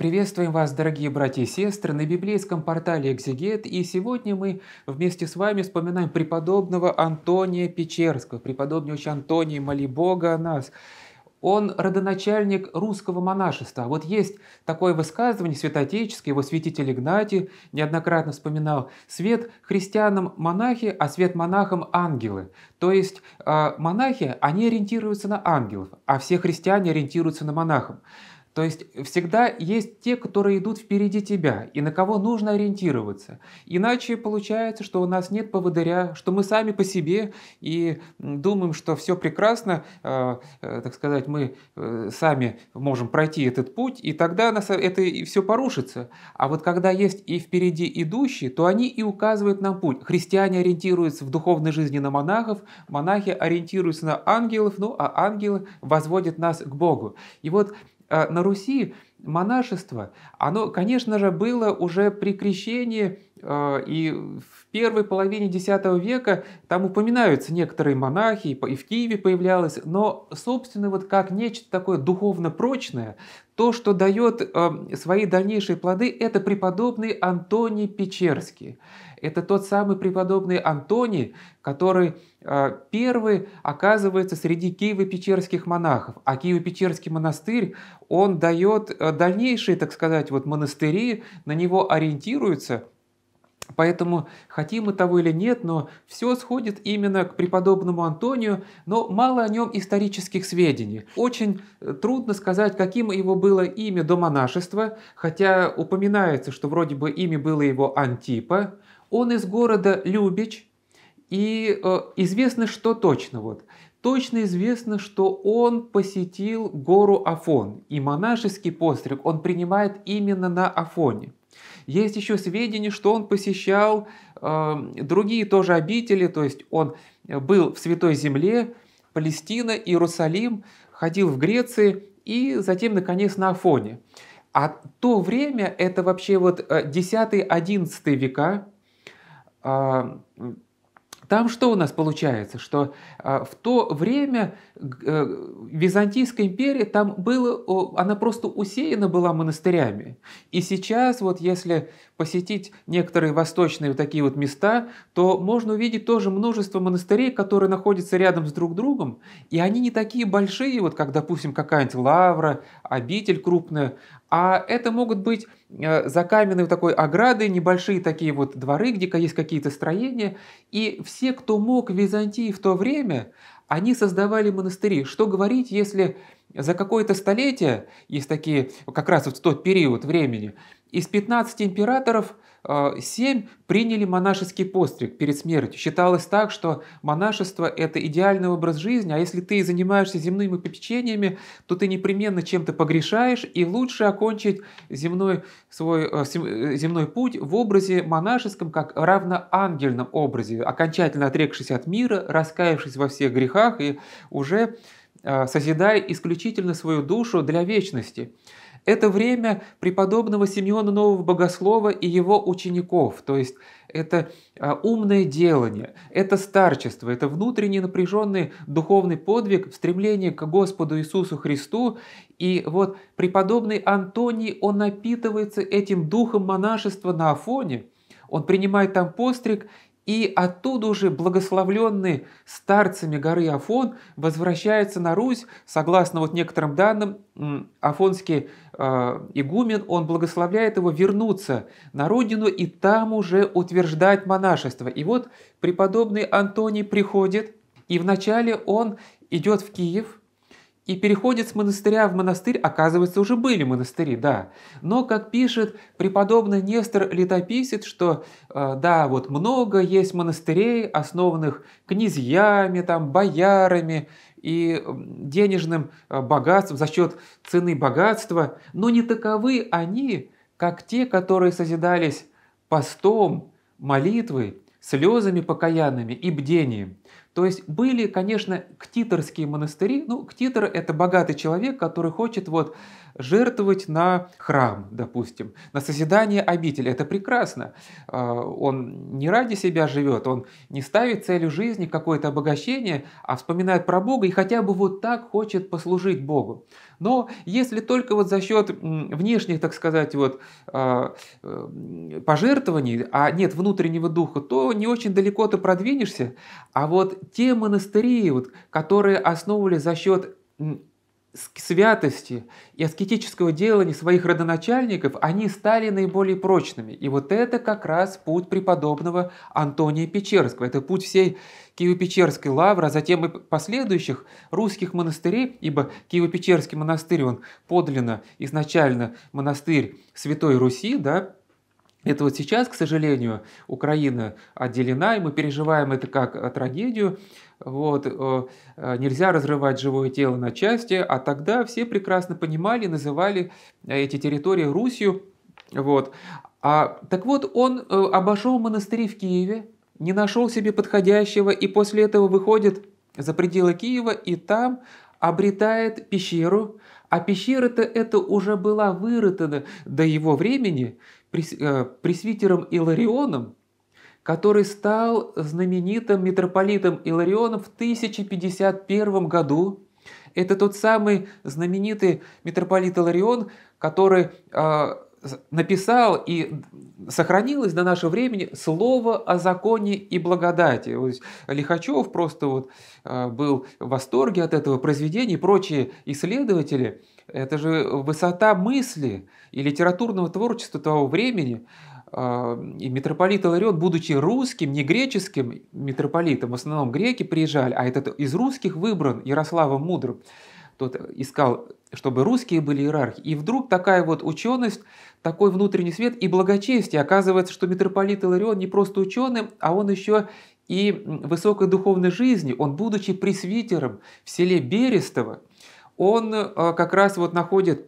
Приветствуем вас, дорогие братья и сестры, на библейском портале «Экзегет», и сегодня мы вместе с вами вспоминаем преподобного Антония Печерского, преподобнющего Антония, моли Бога о нас. Он родоначальник русского монашества. Вот есть такое высказывание святоотеческое, его святитель Игнатий неоднократно вспоминал. «Свет христианам монахи, а свет монахам ангелы». То есть а, монахи, они ориентируются на ангелов, а все христиане ориентируются на монахов. То есть всегда есть те, которые идут впереди тебя и на кого нужно ориентироваться. Иначе получается, что у нас нет поводыря, что мы сами по себе и думаем, что все прекрасно, э, э, так сказать, мы э, сами можем пройти этот путь, и тогда нас э, это и все порушится. А вот когда есть и впереди идущие, то они и указывают нам путь. Христиане ориентируются в духовной жизни на монахов, монахи ориентируются на ангелов, ну а ангелы возводят нас к Богу. И вот а, на Руси монашество, оно, конечно же, было уже при крещении а, и в первой половине X века там упоминаются некоторые монахи, и в Киеве появлялось, но, собственно, вот как нечто такое духовно прочное, то, что дает эм, свои дальнейшие плоды, это преподобный Антоний Печерский. Это тот самый преподобный Антоний, который э, первый оказывается среди Киево-Печерских монахов. А Киево-Печерский монастырь, он дает э, дальнейшие, так сказать, вот монастыри, на него ориентируются – Поэтому, хотим мы того или нет, но все сходит именно к преподобному Антонию, но мало о нем исторических сведений. Очень э, трудно сказать, каким его было имя до монашества, хотя упоминается, что вроде бы имя было его Антипа. Он из города Любич, и э, известно, что точно вот. Точно известно, что он посетил гору Афон, и монашеский постриг он принимает именно на Афоне. Есть еще сведения, что он посещал э, другие тоже обители, то есть он был в Святой Земле, Палестина, Иерусалим, ходил в Греции и затем, наконец, на Афоне. А то время, это вообще вот 10-11 э, века, э, там что у нас получается? Что а, в то время э, Византийская империя, там было, она просто усеяна была монастырями. И сейчас вот если посетить некоторые восточные вот такие вот места, то можно увидеть тоже множество монастырей, которые находятся рядом с друг другом, и они не такие большие, вот как, допустим, какая-нибудь Лавра, обитель крупная, а это могут быть э, за каменной такой ограды, небольшие такие вот дворы, где есть какие-то строения. И все, кто мог в Византии в то время, они создавали монастыри. Что говорить, если за какое-то столетие, есть такие, как раз в тот период времени, из 15 императоров 7 э, приняли монашеский постриг перед смертью. Считалось так, что монашество – это идеальный образ жизни, а если ты занимаешься земными попечениями, то ты непременно чем-то погрешаешь, и лучше окончить земной, свой, э, э, земной путь в образе монашеском, как равноангельном образе, окончательно отрекшись от мира, раскаявшись во всех грехах и уже созидая исключительно свою душу для вечности. Это время преподобного Симеона Нового Богослова и его учеников, то есть это а, умное делание, это старчество, это внутренний напряженный духовный подвиг, стремление к Господу Иисусу Христу. И вот преподобный Антоний, он напитывается этим духом монашества на Афоне, он принимает там постриг и оттуда уже благословленный старцами горы Афон возвращается на Русь. Согласно вот некоторым данным, афонский э, игумен, он благословляет его вернуться на родину и там уже утверждать монашество. И вот преподобный Антоний приходит, и вначале он идет в Киев – и переходит с монастыря в монастырь, оказывается, уже были монастыри, да. Но, как пишет преподобный Нестор Летописец, что, э, да, вот много есть монастырей, основанных князьями, там, боярами, и денежным э, богатством, за счет цены богатства, но не таковы они, как те, которые созидались постом, молитвой, слезами покаянными и бдением. То есть были, конечно, ктиторские монастыри. Ну, ктитор – это богатый человек, который хочет вот жертвовать на храм, допустим, на созидание обители. Это прекрасно. А, он не ради себя живет, он не ставит целью жизни какое-то обогащение, а вспоминает про Бога и хотя бы вот так хочет послужить Богу. Но если только вот за счет внешних, так сказать, вот а, э, пожертвований, а нет внутреннего духа, то не очень далеко ты продвинешься. А вот те монастыри, вот, которые основывали за счет святости и аскетического делания своих родоначальников, они стали наиболее прочными. И вот это как раз путь преподобного Антония Печерского. Это путь всей Киево-Печерской лавры, а затем и последующих русских монастырей, ибо Киево-Печерский монастырь, он подлинно изначально монастырь Святой Руси, да, это вот сейчас, к сожалению, Украина отделена, и мы переживаем это как э, трагедию. Вот, э, э, нельзя разрывать живое тело на части, а тогда все прекрасно понимали, называли эти территории Русью. Вот. А, так вот, он обошел монастыри в Киеве, не нашел себе подходящего, и после этого выходит за пределы Киева, и там обретает пещеру, а пещера-то это уже была вырытана до его времени э, пресвитером Иларионом, который стал знаменитым митрополитом Иларионом в 1051 году. Это тот самый знаменитый митрополит Иларион, который а, написал и сохранилось до нашего времени слово о законе и благодати. Вот Лихачев просто вот э, был в восторге от этого произведения и прочие исследователи. Это же высота мысли и литературного творчества того времени. Э, и митрополит Иларион, будучи русским, не греческим митрополитом, в основном греки приезжали, а этот из русских выбран Ярославом Мудрым, кто искал, чтобы русские были иерархи. И вдруг такая вот ученость, такой внутренний свет и благочестие. Оказывается, что митрополит Иларион не просто ученым, а он еще и высокой духовной жизни. Он, будучи пресвитером в селе Берестово, он э, как раз вот находит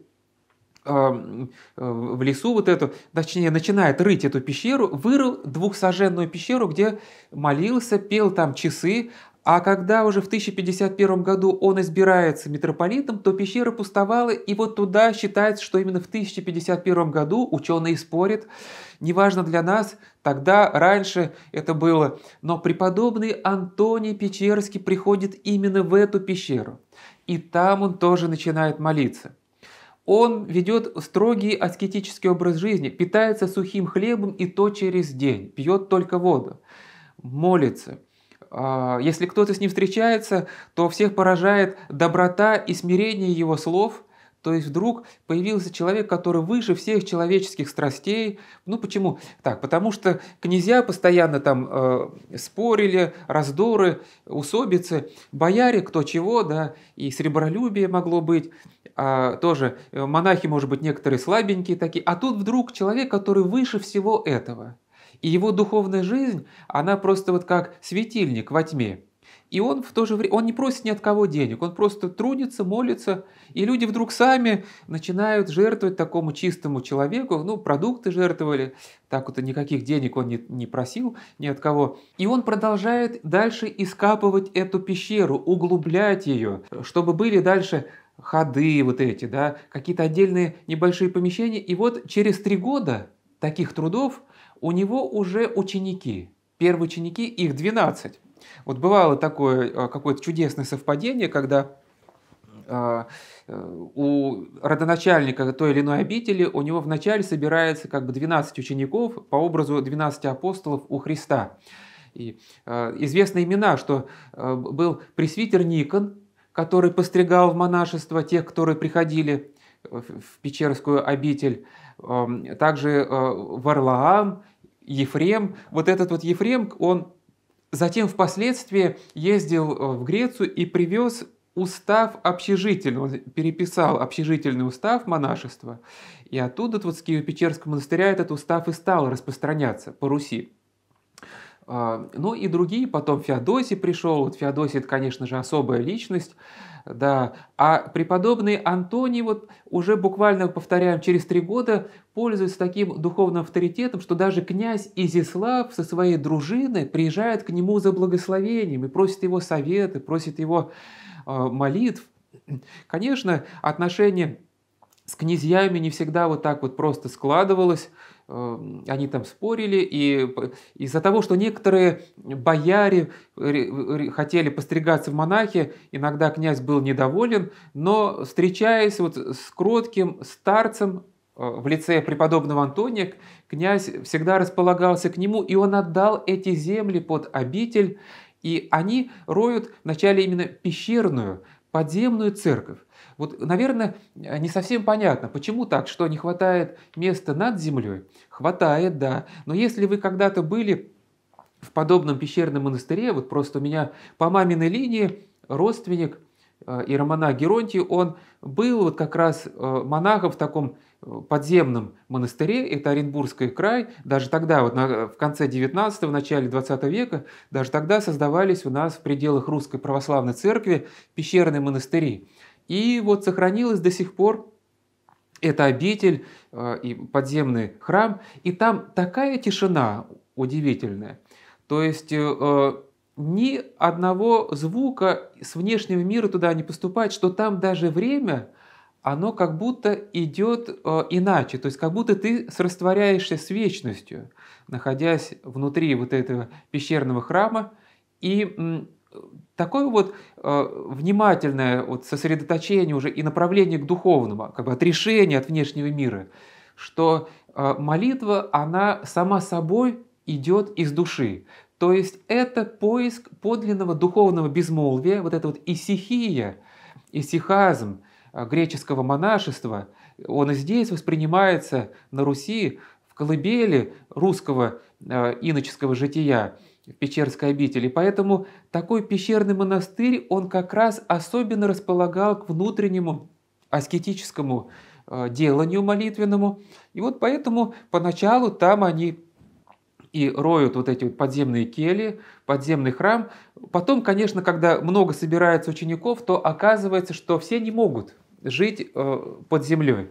э, э, в лесу вот эту, точнее, начинает рыть эту пещеру, вырыл двухсаженную пещеру, где молился, пел там часы, а когда уже в 1051 году он избирается митрополитом, то пещера пустовала, и вот туда считается, что именно в 1051 году ученые спорят, неважно для нас, тогда, раньше это было, но преподобный Антоний Печерский приходит именно в эту пещеру, и там он тоже начинает молиться. Он ведет строгий аскетический образ жизни, питается сухим хлебом и то через день, пьет только воду, молится – а, если кто-то с ним встречается, то всех поражает доброта и смирение его слов. То есть вдруг появился человек, который выше всех человеческих страстей. Ну почему? Так, потому что князья постоянно там э, спорили, раздоры, усобицы, бояре кто чего, да, и сребролюбие могло быть а, тоже э, монахи, может быть, некоторые слабенькие такие, а тут вдруг человек, который выше всего этого – и его духовная жизнь, она просто вот как светильник во тьме. И он в то же время, он не просит ни от кого денег, он просто трудится, молится, и люди вдруг сами начинают жертвовать такому чистому человеку, ну, продукты жертвовали, так вот никаких денег он не, не просил ни от кого. И он продолжает дальше искапывать эту пещеру, углублять ее, чтобы были дальше ходы вот эти, да, какие-то отдельные небольшие помещения. И вот через три года таких трудов у него уже ученики, первые ученики, их 12. Вот бывало такое э, какое-то чудесное совпадение, когда э, э, у родоначальника той или иной обители, у него вначале собирается как бы 12 учеников по образу 12 апостолов у Христа. И известны имена, что был пресвитер Никон, который постригал в монашество тех, которые приходили в Печерскую обитель, эм, также Варлаам, Ефрем, вот этот вот Ефрем, он затем впоследствии ездил э, в Грецию и привез устав общежительный, он переписал общежительный устав монашества, и оттуда вот с Киево-Печерского монастыря этот устав и стал распространяться по Руси. А, ну и другие, потом Феодосий пришел, вот Феодосий, это, конечно же, особая личность, да, а преподобный Антоний вот уже буквально, повторяем, через три года пользуется таким духовным авторитетом, что даже князь Изислав со своей дружиной приезжает к нему за благословением и просит его советы, просит его а, молитв. Конечно, отношения с князьями не всегда вот так вот просто складывалось, Эм, они там спорили, и из-за того, что некоторые бояре хотели постригаться в монахи, иногда князь был недоволен, но встречаясь вот с кротким старцем э, в лице преподобного Антония, князь всегда располагался к нему, и он отдал эти земли под обитель, и они роют вначале именно пещерную, подземную церковь. Вот, наверное, э, не совсем понятно, почему так, что не хватает места над землей. Хватает, да. Но если вы когда-то были в подобном пещерном монастыре, вот просто у меня по маминой линии родственник – Э, иеромонах Геронтий, он был вот как раз э, монахом в таком э, подземном монастыре, это Оренбургский край, даже тогда, вот на, в конце 19-го, начале 20 века, даже тогда создавались у нас в пределах Русской Православной Церкви пещерные монастыри. И вот сохранилось до сих пор это обитель и подземный храм, и там такая тишина удивительная. То есть ни одного звука с внешнего мира туда не поступает, что там даже время, оно как будто идет э, иначе, то есть как будто ты растворяешься с вечностью, находясь внутри вот этого пещерного храма, и м, такое вот э, внимательное вот сосредоточение уже и направление к духовному, как бы отрешение от внешнего мира, что э, молитва, она сама собой идет из души. То есть это поиск подлинного духовного безмолвия, вот это вот исихия, исихазм а, греческого монашества, он и здесь воспринимается на Руси в колыбели русского а, иноческого жития в Печерской обители. Поэтому такой пещерный монастырь, он как раз особенно располагал к внутреннему аскетическому а, деланию молитвенному. И вот поэтому поначалу там они и роют вот эти вот подземные кели, подземный храм. Потом, конечно, когда много собирается учеников, то оказывается, что все не могут жить э, под землей.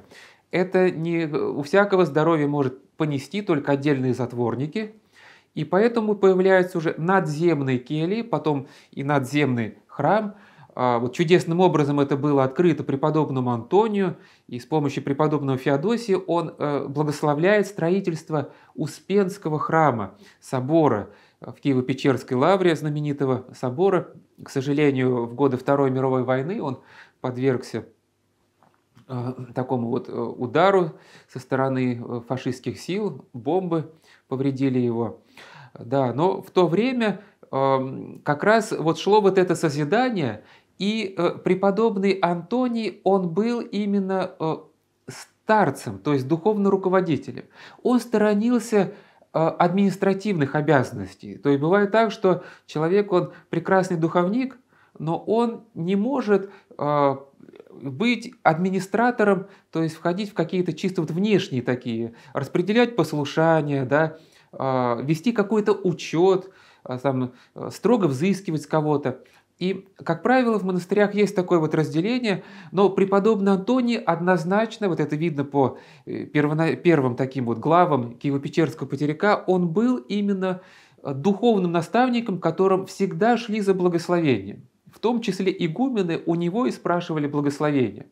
Это не у всякого здоровья может понести только отдельные затворники, и поэтому появляются уже надземные кели, потом и надземный храм – а, вот чудесным образом это было открыто преподобному Антонию, и с помощью преподобного Феодосия он э, благословляет строительство Успенского храма, собора э, в Киево-Печерской лавре, знаменитого собора. К сожалению, в годы Второй мировой войны он подвергся э, такому вот удару со стороны фашистских сил, бомбы повредили его. Да, но в то время эм, как раз вот шло вот это созидание, и э, преподобный Антоний, он был именно э, старцем, то есть духовным руководителем. Он сторонился э, административных обязанностей. То есть бывает так, что человек, он прекрасный духовник, но он не может быть администратором, то есть входить в какие-то чисто вот внешние такие, распределять послушания, да, вести какой-то учет, там, строго взыскивать с кого-то. И, как правило, в монастырях есть такое вот разделение, но преподобный Антоний однозначно, вот это видно по э, первым таким вот главам Киево-Печерского Патерика, он был именно э, духовным наставником, которым всегда шли за благословением. В том числе игумены у него и спрашивали благословения.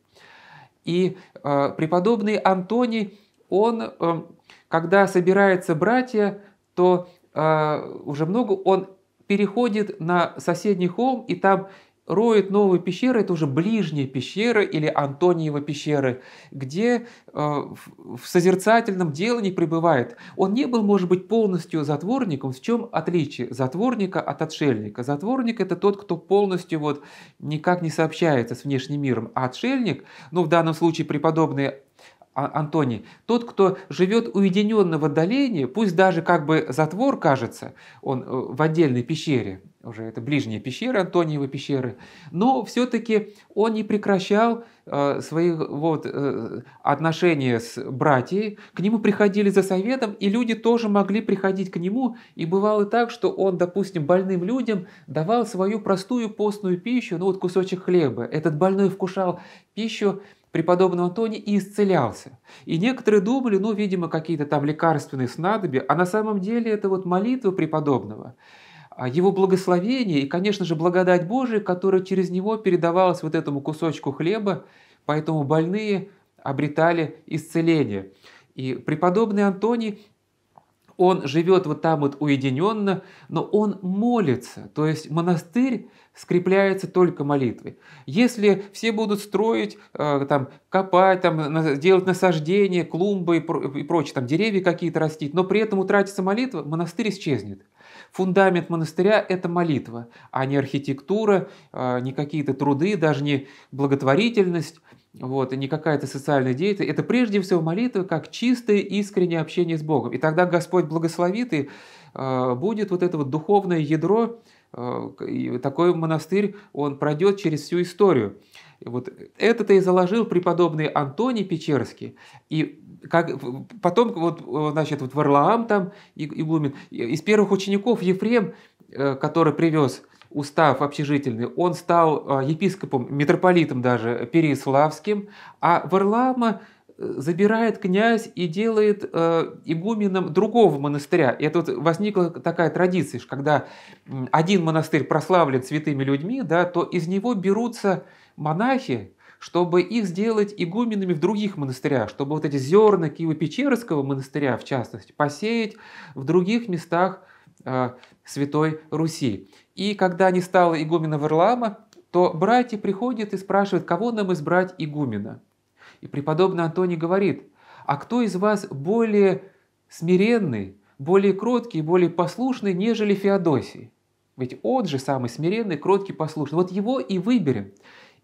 И э, преподобный Антоний, он, э, когда собирается братья, то э, уже много он переходит на соседний холм и там роет новые пещеры, это уже ближние пещеры или Антониева пещеры, где э, в созерцательном делании пребывает. Он не был, может быть, полностью затворником. В чем отличие затворника от отшельника? Затворник – это тот, кто полностью вот никак не сообщается с внешним миром, а отшельник, ну, в данном случае преподобный а, Антоний, тот, кто живет уединенно в отдалении, пусть даже как бы затвор кажется, он э, в отдельной пещере, уже это ближняя пещера Антониевы пещеры, но все-таки он не прекращал э, своих вот, э, отношения с братьями. к нему приходили за советом, и люди тоже могли приходить к нему, и бывало так, что он, допустим, больным людям давал свою простую постную пищу, ну вот кусочек хлеба, этот больной вкушал пищу, преподобного Тони и исцелялся. И некоторые думали, ну, видимо, какие-то там лекарственные снадобья, а на самом деле это вот молитва преподобного, а его благословение и, конечно же, благодать Божия, которая через него передавалась вот этому кусочку хлеба, поэтому больные обретали исцеление. И преподобный Антоний он живет вот там вот уединенно, но он молится. То есть монастырь скрепляется только молитвой. Если все будут строить, э, там, копать, там, делать насаждения, клумбы и прочее, там, деревья какие-то растить, но при этом утратится молитва, монастырь исчезнет. Фундамент монастыря – это молитва, а не архитектура, а, не какие-то труды, даже не благотворительность, вот, и не какая-то социальная деятельность. Это прежде всего молитва, как чистое искреннее общение с Богом. И тогда Господь благословит, и а, будет вот это вот духовное ядро, а, такой монастырь, он пройдет через всю историю. Вот это-то и заложил преподобный Антоний Печерский. И как, потом вот, значит, вот Варлаам там и, и Блумин. Из первых учеников Ефрем, э, который привез устав общежительный, он стал э, епископом, митрополитом даже, Переславским, а Варлаама э, забирает князь и делает э, игуменом другого монастыря. И тут возникла такая традиция, что когда один монастырь прославлен святыми людьми, да, то из него берутся монахи, чтобы их сделать игуменами в других монастырях, чтобы вот эти зерна Киево-Печерского монастыря, в частности, посеять в других местах э, Святой Руси. И когда не стало игумена Варлама, то братья приходят и спрашивают, кого нам избрать игумена. И преподобный Антоний говорит, а кто из вас более смиренный, более кроткий, более послушный, нежели Феодосий? Ведь он же самый смиренный, кроткий, послушный. Вот его и выберем.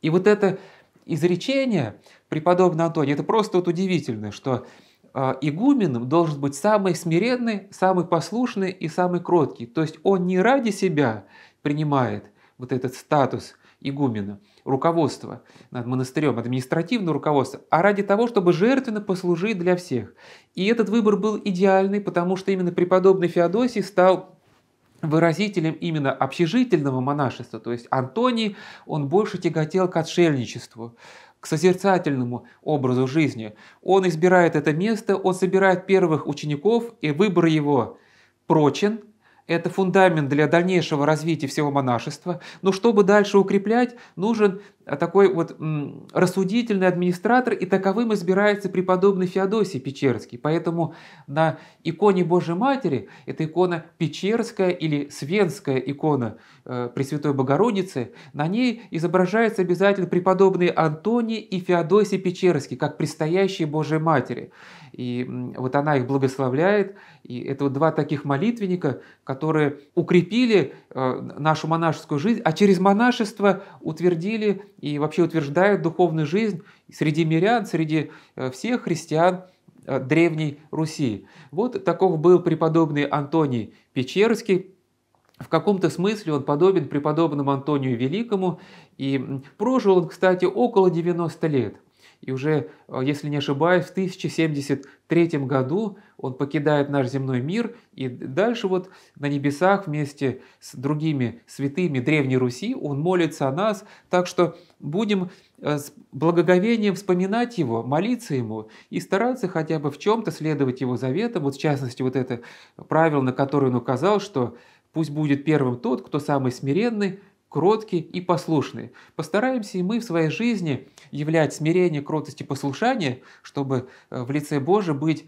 И вот это изречение преподобного Антония, это просто вот удивительно, что а, игумен должен быть самый смиренный, самый послушный и самый кроткий. То есть он не ради себя принимает вот этот статус игумена, руководство над монастырем, административное руководство, а ради того, чтобы жертвенно послужить для всех. И этот выбор был идеальный, потому что именно преподобный Феодосий стал выразителем именно общежительного монашества. То есть Антоний, он больше тяготел к отшельничеству, к созерцательному образу жизни. Он избирает это место, он собирает первых учеников, и выбор его прочен, это фундамент для дальнейшего развития всего монашества. Но чтобы дальше укреплять, нужен а такой вот рассудительный администратор, и таковым избирается преподобный Феодосий Печерский. Поэтому на иконе Божьей Матери, эта икона Печерская или Свенская икона э, Пресвятой Богородицы, на ней изображается обязательно преподобный Антоний и Феодосий Печерский, как предстоящие Божьей Матери. И вот она их благословляет, и это вот два таких молитвенника, которые укрепили э, нашу монашескую жизнь, а через монашество утвердили и вообще утверждают духовную жизнь среди мирян, среди э, всех христиан э, Древней Руси. Вот таков был преподобный Антоний Печерский, в каком-то смысле он подобен преподобному Антонию Великому, и прожил он, кстати, около 90 лет – и уже, э, если не ошибаюсь, в 1073 году он покидает наш земной мир, и дальше вот на небесах вместе с другими святыми Древней Руси он молится о нас, так что будем э, с благоговением вспоминать его, молиться ему и стараться хотя бы в чем-то следовать его заветам, вот в частности вот это правило, на которое он указал, что пусть будет первым тот, кто самый смиренный, кротки и послушные. Постараемся и мы в своей жизни являть смирение, кротость и послушание, чтобы э, в лице Божия быть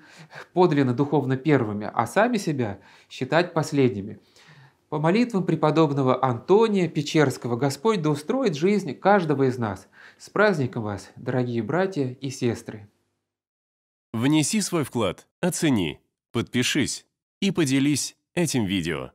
подлинно духовно первыми, а сами себя считать последними. По молитвам преподобного Антония Печерского Господь да устроит жизнь каждого из нас. С праздником вас, дорогие братья и сестры! Внеси свой вклад, оцени, подпишись и поделись этим видео.